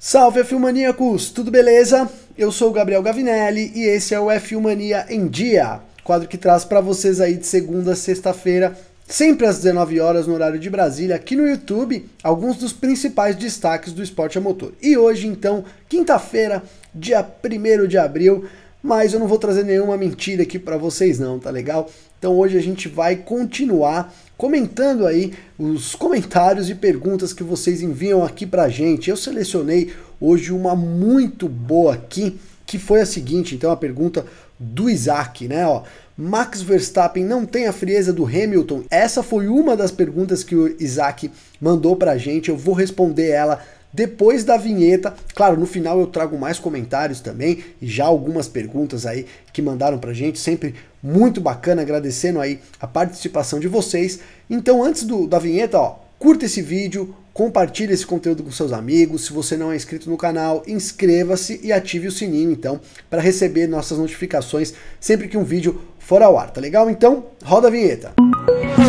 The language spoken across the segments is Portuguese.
Salve f Maníacos, tudo beleza? Eu sou o Gabriel Gavinelli e esse é o f Mania em Dia, quadro que traz para vocês aí de segunda a sexta-feira, sempre às 19 horas no horário de Brasília, aqui no YouTube, alguns dos principais destaques do esporte a motor. E hoje então, quinta-feira, dia 1 de abril, mas eu não vou trazer nenhuma mentira aqui para vocês não, tá legal? Então hoje a gente vai continuar comentando aí os comentários e perguntas que vocês enviam aqui pra gente. Eu selecionei hoje uma muito boa aqui, que foi a seguinte, então a pergunta do Isaac, né, ó. Max Verstappen não tem a frieza do Hamilton? Essa foi uma das perguntas que o Isaac mandou pra gente. Eu vou responder ela depois da vinheta, claro, no final eu trago mais comentários também e já algumas perguntas aí que mandaram pra gente, sempre muito bacana, agradecendo aí a participação de vocês. Então, antes do, da vinheta, ó, curta esse vídeo, compartilhe esse conteúdo com seus amigos. Se você não é inscrito no canal, inscreva-se e ative o sininho então para receber nossas notificações sempre que um vídeo for ao ar, tá legal? Então, roda a vinheta. Música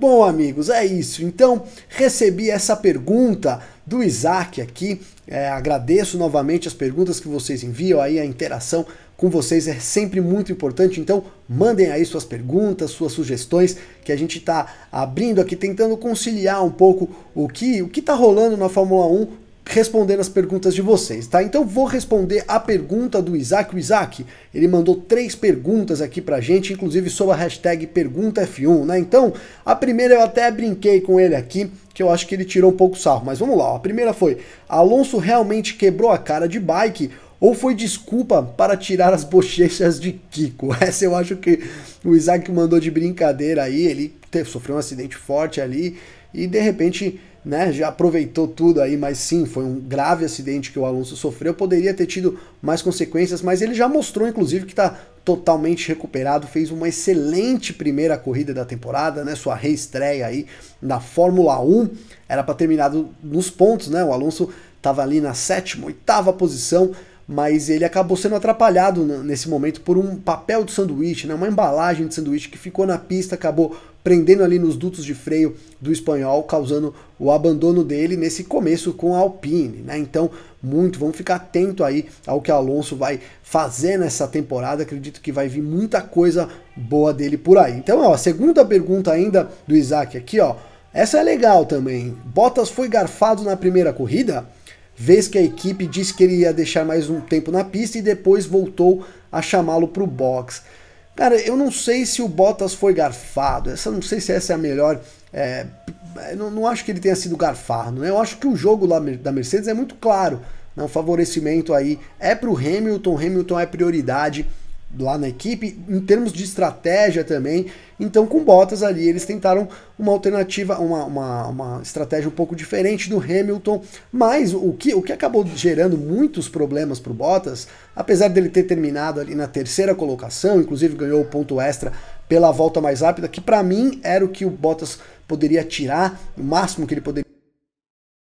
Bom, amigos, é isso. Então, recebi essa pergunta do Isaac aqui. É, agradeço novamente as perguntas que vocês enviam, aí a interação com vocês é sempre muito importante. Então, mandem aí suas perguntas, suas sugestões, que a gente está abrindo aqui, tentando conciliar um pouco o que o que está rolando na Fórmula 1 respondendo as perguntas de vocês, tá? Então vou responder a pergunta do Isaac. O Isaac, ele mandou três perguntas aqui pra gente, inclusive sobre a hashtag PerguntaF1, né? Então, a primeira eu até brinquei com ele aqui, que eu acho que ele tirou um pouco sarro, mas vamos lá. A primeira foi, Alonso realmente quebrou a cara de bike ou foi desculpa para tirar as bochechas de Kiko? Essa eu acho que o Isaac mandou de brincadeira aí, ele teve, sofreu um acidente forte ali e de repente né, já aproveitou tudo aí, mas sim, foi um grave acidente que o Alonso sofreu, poderia ter tido mais consequências, mas ele já mostrou, inclusive, que está totalmente recuperado, fez uma excelente primeira corrida da temporada, né, sua reestreia aí na Fórmula 1, era para terminado nos pontos, né, o Alonso estava ali na sétima, oitava posição, mas ele acabou sendo atrapalhado nesse momento por um papel de sanduíche, né, uma embalagem de sanduíche que ficou na pista, acabou prendendo ali nos dutos de freio do espanhol, causando o abandono dele nesse começo com a Alpine, né? Então, muito, vamos ficar atento aí ao que Alonso vai fazer nessa temporada. Acredito que vai vir muita coisa boa dele por aí. Então, ó, a segunda pergunta ainda do Isaac aqui, ó. Essa é legal também. Bottas foi garfado na primeira corrida? vez que a equipe disse que ele ia deixar mais um tempo na pista e depois voltou a chamá-lo para o box. Cara, eu não sei se o Bottas foi garfado, essa, não sei se essa é a melhor. É, não, não, acho que ele tenha sido garfado, né? Eu acho que o jogo lá da Mercedes é muito claro. Né? O favorecimento aí é para o Hamilton, Hamilton é prioridade lá na equipe, em termos de estratégia também. Então, com Bottas ali, eles tentaram uma alternativa, uma, uma, uma, estratégia um pouco diferente do Hamilton, mas o que, o que acabou gerando muitos problemas para o Bottas, apesar dele ter terminado ali na terceira colocação, inclusive ganhou o ponto extra pela volta mais rápida, que para mim era o que o Bottas poderia tirar, o máximo que ele poderia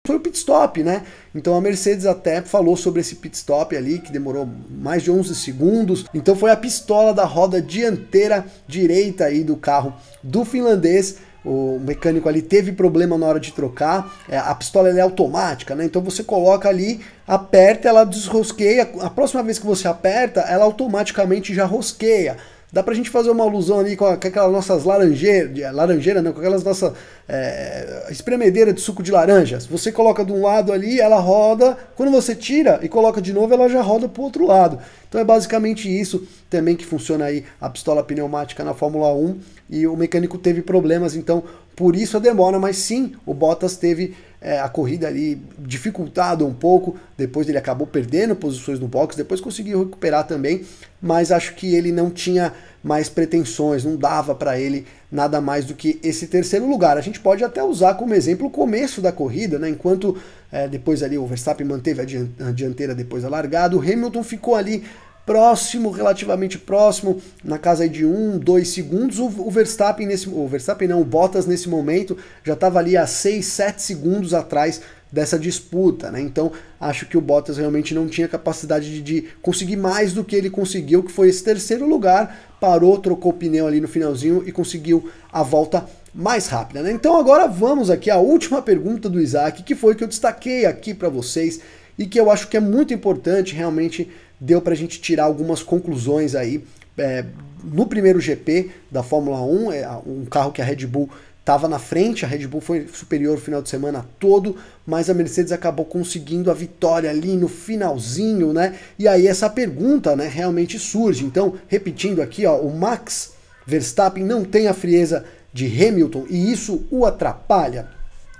foi o pit stop, né? Então a Mercedes até falou sobre esse pit stop ali que demorou mais de 11 segundos. Então foi a pistola da roda dianteira direita aí do carro do finlandês o mecânico ali teve problema na hora de trocar, é, a pistola é automática, né? Então você coloca ali, aperta, ela desrosqueia. A próxima vez que você aperta, ela automaticamente já rosqueia dá pra gente fazer uma alusão ali com, a, com aquelas nossas laranjeiras, laranjeira não, com aquelas nossas é, espremedeiras de suco de laranjas Você coloca de um lado ali, ela roda, quando você tira e coloca de novo, ela já roda pro outro lado. Então é basicamente isso também que funciona aí a pistola pneumática na Fórmula 1 e o mecânico teve problemas, então por isso a demora, mas sim, o Bottas teve é, a corrida ali dificultada um pouco. Depois ele acabou perdendo posições no box, depois conseguiu recuperar também, mas acho que ele não tinha mais pretensões, não dava para ele nada mais do que esse terceiro lugar. A gente pode até usar como exemplo o começo da corrida, né? Enquanto é, depois ali o Verstappen manteve a dianteira depois da largada, o Hamilton ficou ali próximo, relativamente próximo, na casa de um, dois segundos. O, o Verstappen nesse, o Verstappen não, o Bottas nesse momento já estava ali a 6, 7 segundos atrás dessa disputa, né? Então acho que o Bottas realmente não tinha capacidade de, de, conseguir mais do que ele conseguiu, que foi esse terceiro lugar, parou, trocou pneu ali no finalzinho e conseguiu a volta mais rápida, né? Então agora vamos aqui à última pergunta do Isaac, que foi que eu destaquei aqui para vocês e que eu acho que é muito importante realmente deu para a gente tirar algumas conclusões aí. É, no primeiro GP da Fórmula 1, é um carro que a Red Bull estava na frente, a Red Bull foi superior o final de semana todo, mas a Mercedes acabou conseguindo a vitória ali no finalzinho, né? E aí essa pergunta, né, realmente surge. Então, repetindo aqui, ó, o Max Verstappen não tem a frieza de Hamilton e isso o atrapalha.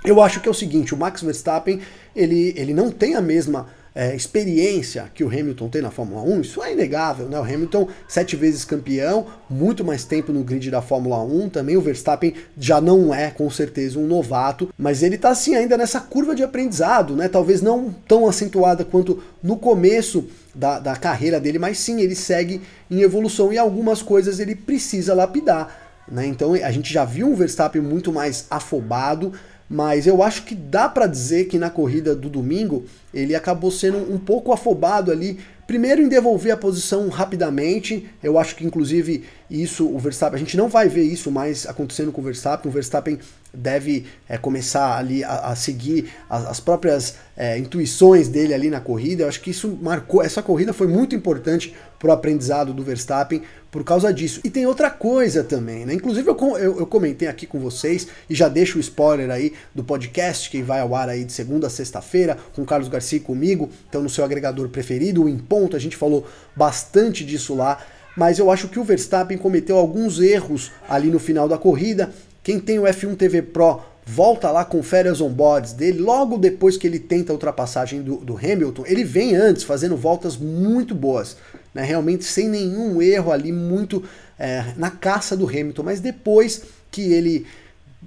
Eu acho que é o seguinte, o Max Verstappen, ele, ele não tem a mesma é, experiência que o Hamilton tem na Fórmula 1, isso é inegável, né? O Hamilton, sete vezes campeão, muito mais tempo no grid da Fórmula 1, também o Verstappen já não é, com certeza, um novato, mas ele tá assim ainda nessa curva de aprendizado, né? Talvez não tão acentuada quanto no começo da, da carreira dele, mas sim, ele segue em evolução e algumas coisas ele precisa lapidar. Né? Então a gente já viu um Verstappen muito mais afobado, mas eu acho que dá para dizer que na corrida do domingo ele acabou sendo um pouco afobado ali. Primeiro em devolver a posição rapidamente, eu acho que inclusive isso o Verstappen, a gente não vai ver isso mais acontecendo com o Verstappen, o Verstappen deve é, começar ali a, a seguir as, as próprias é, intuições dele ali na corrida. Eu acho que isso marcou, essa corrida foi muito importante para o aprendizado do Verstappen por causa disso. E tem outra coisa também, né? Inclusive eu, eu, eu, comentei aqui com vocês e já deixo o spoiler aí do podcast que vai ao ar aí de segunda a sexta-feira com Carlos Garcia e comigo, então no seu agregador preferido, o Em Ponto, a gente falou bastante disso lá mas eu acho que o Verstappen cometeu alguns erros ali no final da corrida quem tem o F1 TV Pro volta lá, confere as onboards dele. Logo depois que ele tenta a ultrapassagem do, do Hamilton, ele vem antes fazendo voltas muito boas, né? realmente sem nenhum erro ali, muito é, na caça do Hamilton. Mas depois que ele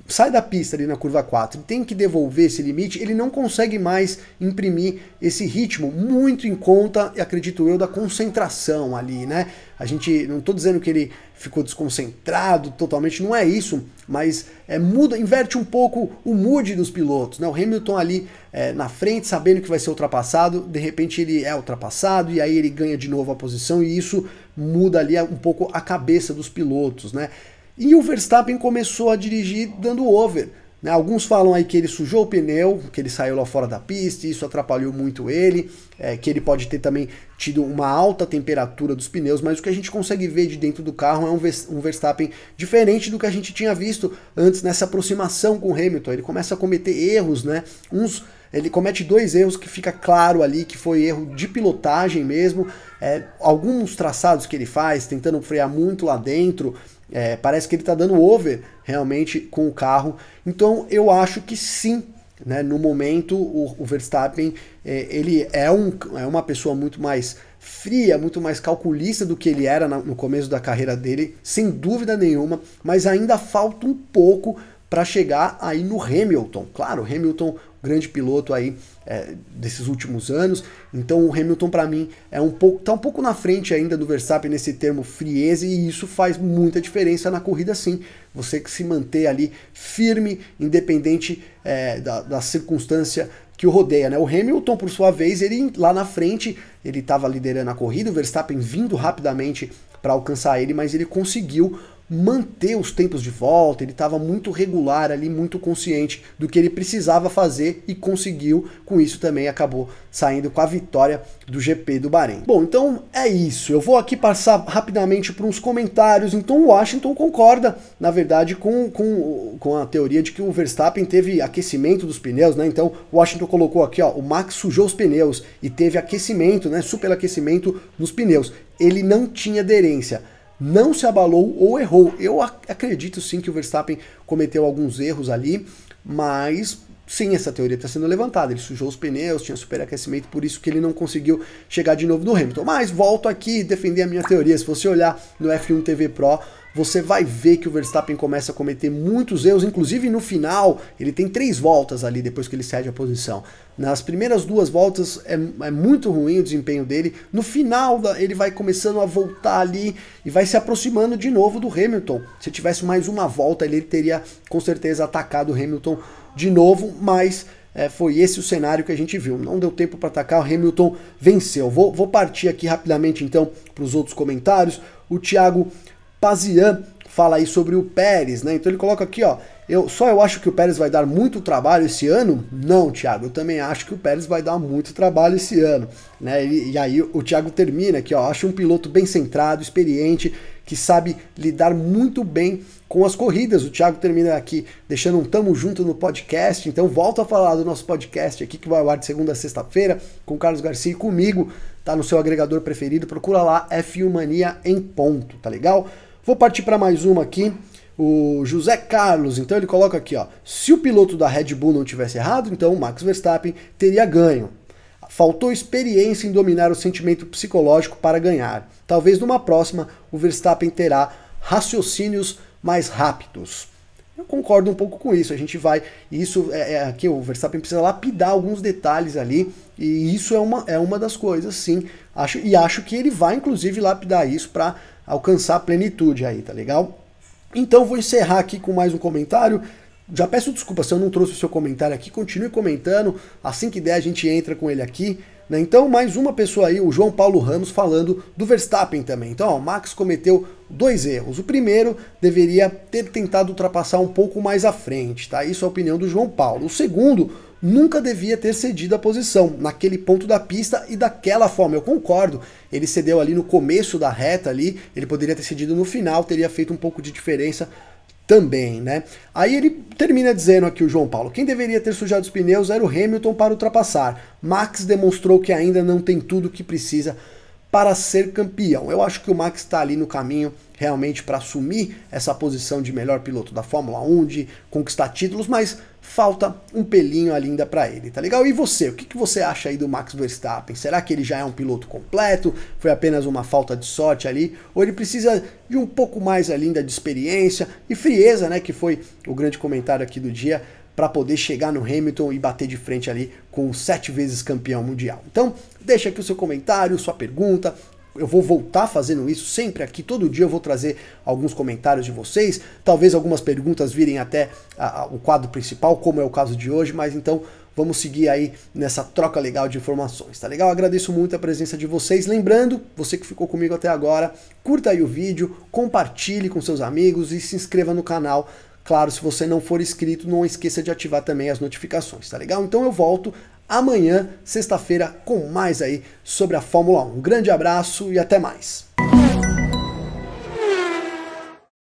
sai da pista ali na curva 4 tem que devolver esse limite, ele não consegue mais imprimir esse ritmo muito em conta, acredito eu, da concentração ali, né? A gente não estou dizendo que ele ficou desconcentrado totalmente, não é isso, mas é, muda, inverte um pouco o mood dos pilotos, né? O Hamilton ali é, na frente, sabendo que vai ser ultrapassado, de repente ele é ultrapassado e aí ele ganha de novo a posição e isso muda ali é, um pouco a cabeça dos pilotos, né? E o Verstappen começou a dirigir dando over. Né? Alguns falam aí que ele sujou o pneu, que ele saiu lá fora da pista, e isso atrapalhou muito ele, é, que ele pode ter também tido uma alta temperatura dos pneus, mas o que a gente consegue ver de dentro do carro é um, um Verstappen diferente do que a gente tinha visto antes nessa aproximação com o Hamilton. Ele começa a cometer erros, né? Uns ele comete dois erros que fica claro ali que foi erro de pilotagem mesmo. É, alguns traçados que ele faz, tentando frear muito lá dentro, é, parece que ele está dando over realmente com o carro. Então eu acho que sim, né? No momento o, o Verstappen é, ele é, um, é uma pessoa muito mais fria, muito mais calculista do que ele era na, no começo da carreira dele, sem dúvida nenhuma. Mas ainda falta um pouco para chegar aí no Hamilton. Claro, Hamilton grande piloto aí é, desses últimos anos. Então o Hamilton para mim é um pouco tá um pouco na frente ainda do Verstappen nesse termo frieza e isso faz muita diferença na corrida sim. Você que se manter ali firme, independente é, da, da circunstância que o rodeia, né? O Hamilton, por sua vez, ele lá na frente, ele estava liderando a corrida, o Verstappen vindo rapidamente para alcançar ele, mas ele conseguiu manter os tempos de volta, ele estava muito regular ali, muito consciente do que ele precisava fazer e conseguiu. Com isso também acabou saindo com a vitória do GP do Bahrein. Bom, então é isso. Eu vou aqui passar rapidamente por uns comentários. Então o Washington concorda, na verdade, com, com, com a teoria de que o Verstappen teve aquecimento dos pneus, né? Então o Washington colocou aqui, ó, o Max sujou os pneus e teve aquecimento, né? Superaquecimento nos pneus. Ele não tinha aderência não se abalou ou errou. Eu acredito sim que o Verstappen cometeu alguns erros ali, mas sim, essa teoria está sendo levantada. Ele sujou os pneus, tinha superaquecimento, por isso que ele não conseguiu chegar de novo no Hamilton. Mas volto aqui e defender a minha teoria. Se você olhar no F1 TV Pro, você vai ver que o Verstappen começa a cometer muitos erros, inclusive no final, ele tem três voltas ali depois que ele cede a posição. Nas primeiras duas voltas é, é muito ruim o desempenho dele, no final ele vai começando a voltar ali e vai se aproximando de novo do Hamilton. Se tivesse mais uma volta, ele teria com certeza atacado o Hamilton de novo, mas é, foi esse o cenário que a gente viu. Não deu tempo para atacar, o Hamilton venceu. Vou, vou partir aqui rapidamente então para os outros comentários. O Thiago Pazian fala aí sobre o Pérez, né? Então ele coloca aqui, ó. Eu, só eu acho que o Pérez vai dar muito trabalho esse ano? Não, Thiago, eu também acho que o Pérez vai dar muito trabalho esse ano. Né? E, e aí o Thiago termina aqui, ó. Acho um piloto bem centrado, experiente, que sabe lidar muito bem com as corridas. O Thiago termina aqui deixando um tamo junto no podcast. Então volto a falar do nosso podcast aqui que vai ao ar de segunda a sexta-feira com o Carlos Garcia e comigo. Tá no seu agregador preferido, procura lá f Mania em ponto, tá legal? Vou partir para mais uma aqui. O José Carlos, então ele coloca aqui, ó. Se o piloto da Red Bull não tivesse errado, então o Max Verstappen teria ganho. Faltou experiência em dominar o sentimento psicológico para ganhar. Talvez numa próxima o Verstappen terá raciocínios mais rápidos. Eu concordo um pouco com isso. A gente vai. Isso é, é aqui, o Verstappen precisa lapidar alguns detalhes ali. E isso é uma, é uma das coisas, sim. Acho, e acho que ele vai, inclusive, lapidar isso para alcançar a plenitude aí, tá legal? Então vou encerrar aqui com mais um comentário. Já peço desculpa se eu não trouxe o seu comentário aqui. Continue comentando. Assim que der, a gente entra com ele aqui. Né? Então, mais uma pessoa aí, o João Paulo Ramos, falando do Verstappen também. Então, o Max cometeu dois erros. O primeiro deveria ter tentado ultrapassar um pouco mais à frente, tá? Isso é a opinião do João Paulo. O segundo nunca devia ter cedido a posição, naquele ponto da pista e daquela forma. Eu concordo, ele cedeu ali no começo da reta ali, ele poderia ter cedido no final, teria feito um pouco de diferença também, né? Aí ele termina dizendo aqui o João Paulo: quem deveria ter sujado os pneus era o Hamilton para ultrapassar. Max demonstrou que ainda não tem tudo o que precisa para ser campeão. Eu acho que o Max está ali no caminho realmente para assumir essa posição de melhor piloto da Fórmula 1, de conquistar títulos, mas falta um pelinho ainda para ele, tá legal? E você, o que, que você acha aí do Max Verstappen? Será que ele já é um piloto completo? Foi apenas uma falta de sorte ali? Ou ele precisa de um pouco mais ainda de experiência e frieza, né? Que foi o grande comentário aqui do dia para poder chegar no Hamilton e bater de frente ali com o sete vezes campeão mundial. Então, deixa aqui o seu comentário, sua pergunta, eu vou voltar fazendo isso sempre aqui. Todo dia eu vou trazer alguns comentários de vocês. Talvez algumas perguntas virem até a, a, o quadro principal, como é o caso de hoje, mas então vamos seguir aí nessa troca legal de informações, tá legal? Agradeço muito a presença de vocês. Lembrando, você que ficou comigo até agora, curta aí o vídeo, compartilhe com seus amigos e se inscreva no canal. Claro, se você não for inscrito, não esqueça de ativar também as notificações, tá legal? Então eu volto amanhã, sexta-feira, com mais aí sobre a Fórmula 1. Um grande abraço e até mais.